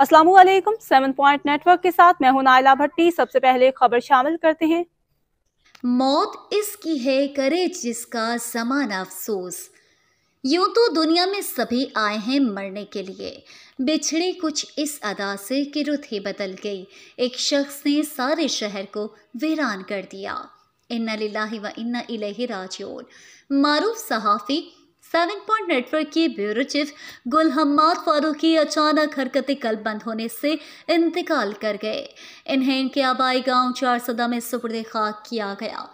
Aslam seven point network के साथ मैं हूं नायला भट्टी सबसे पहले खबर शामिल करते हैं मौत इसकी है करे जिसका समान अफसोस यूं तो दुनिया में सभी आए हैं मरने के लिए बिछड़े कुछ इस अदा से कि रुत ही बदल गई एक शख्स ने सारे शहर को वीरान कर दिया इन्ना लाही व इन्ना इलैहि राजिऊन मारूफ सहाफ़ी सेवन पॉइंट नेटवर्क की ब्यूरो चीफ गुलहम्माद फारूकी अचानक हरकतें कल बंद होने से इंतकाल कर गए इन्हें इनके आबाई गांव चारसदा में सुपुर्द खाक किया गया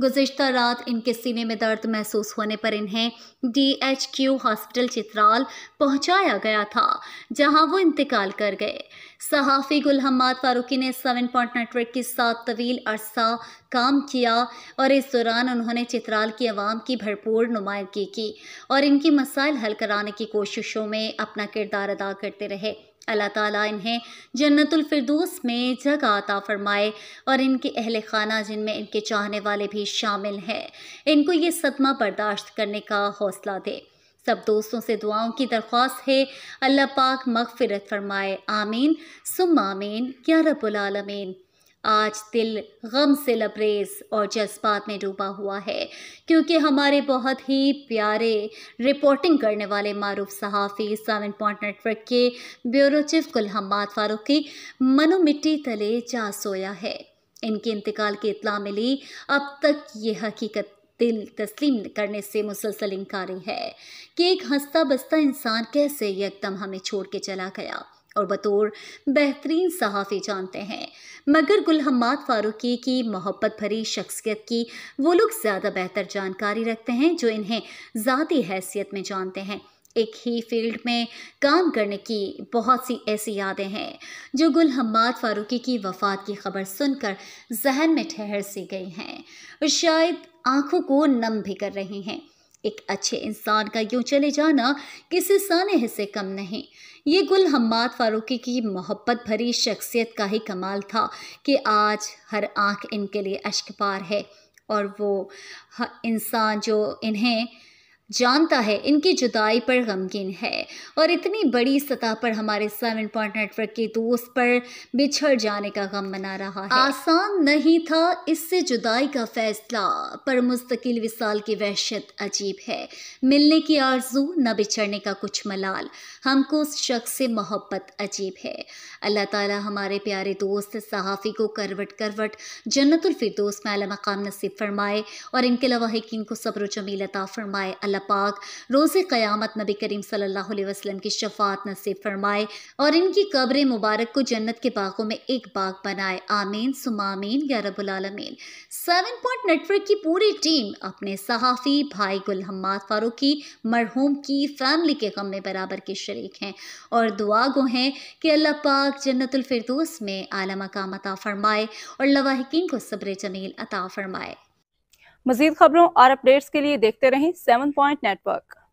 गुजशत रात इनके सीने में दर्द महसूस होने पर इन्हें D H Q hospital Chitral पहुंचाया गया था जहां वो इंतकाल कर गए सहाफ़ी गुल हमद फारूकी ने सेवन पॉइंट नेटवर्क के साथ तवील अरसा काम किया और इस दौरान उन्होंने चित्राल की आवाम की भरपूर नुमाइंदगी की और इनकी मसाइल हल कराने की कोशिशों में अपना किरदार अदा करते रहे अल्लाह ताला इन्हें जन्नतुल फिरदौस में जगह अता फरमाए और इनके अहल खाना जिनमें इनके चाहने वाले भी शामिल हैं इनको ये सदमा बर्दाश्त करने का हौसला दे सब दोस्तों से दुआओं की दरख्वास्त है अल्लाह पाक मगफिरत फरमाए आमीन सुम आमीन या रबालमीन आज दिल गम से लबरेज और जज्बात में डूबा हुआ है क्योंकि हमारे बहुत ही प्यारे रिपोर्टिंग करने वाले मारूफ सहाफ़ी सेवन पॉइंट नेटवर्क के ब्यूरो चीफ गुल हम्माद फारूकी मनो मिट्टी तले जा सोया है इनके इंतकाल की इतला मिली अब तक ये हकीकत दिल तस्लीम करने से मुसलसल इनकारी है कि एक हंसता बस्ता इंसान कैसे यकदम हमें छोड़ के चला गया और बतौर बेहतरीन सहाफ़ी जानते हैं मगर गुल हमाद फारूकी की मोहब्बत भरी शख्सियत की वो लोग ज़्यादा बेहतर जानकारी रखते हैं जो इन्हें ज़ाती हैसियत में जानते हैं एक ही फील्ड में काम करने की बहुत सी ऐसी यादें हैं जो गुल हमाद फारूकी की वफ़ात की खबर सुनकर जहन में ठहर सी गई हैं और शायद आंखों को नम भी कर रही हैं एक अच्छे इंसान का यूं चले जाना किसी सानह से कम नहीं ये गुल हम्माद फारूकी की मोहब्बत भरी शख्सियत का ही कमाल था कि आज हर आंख इनके लिए पार है और वो इंसान जो इन्हें जानता है इनकी जुदाई पर गमगीन है और इतनी बड़ी सतह पर हमारे सेवन पॉइंट नेटवर्क के दोस्त पर बिछड़ जाने का गम मना रहा है आसान नहीं था इससे जुदाई का फैसला पर मुस्तकिल विसाल की वहशत अजीब है मिलने की आरजू न बिछड़ने का कुछ मलाल हमको उस शख्स से मोहब्बत अजीब है अल्लाह ताला हमारे प्यारे दोस्त सहाफ़ी को करवट करवट जन्नतुल दोस्त में अला मकाम नसीब फरमाए और इनके लवाहिकीन को सब्र जमीलता फरमाए अल्लाह पाक रोज़ क़यामत नबी करीम सल्लल्लाहु अलैहि वसल्लम की शफात नसीब फरमाए और इनकी कब्र मुबारक को जन्नत के बागों में एक बाग बनाए आमीन सुमामीन या रबालमीन सेवन पॉइंट नेटवर्क की पूरी टीम अपने सहाफ़ी भाई गुल हम्माद फारूकी मरहूम की फैमिली के गम में बराबर के शरीक हैं और दुआ गो हैं कि अल्लाह पाक जन्नतफरदोस में आलम काम अता फ़रमाए और लवाहकिन को सब्र जमील अता फ़रमाए मजीद खबरों और अपडेट्स के लिए देखते रहें सेवन पॉइंट नेटवर्क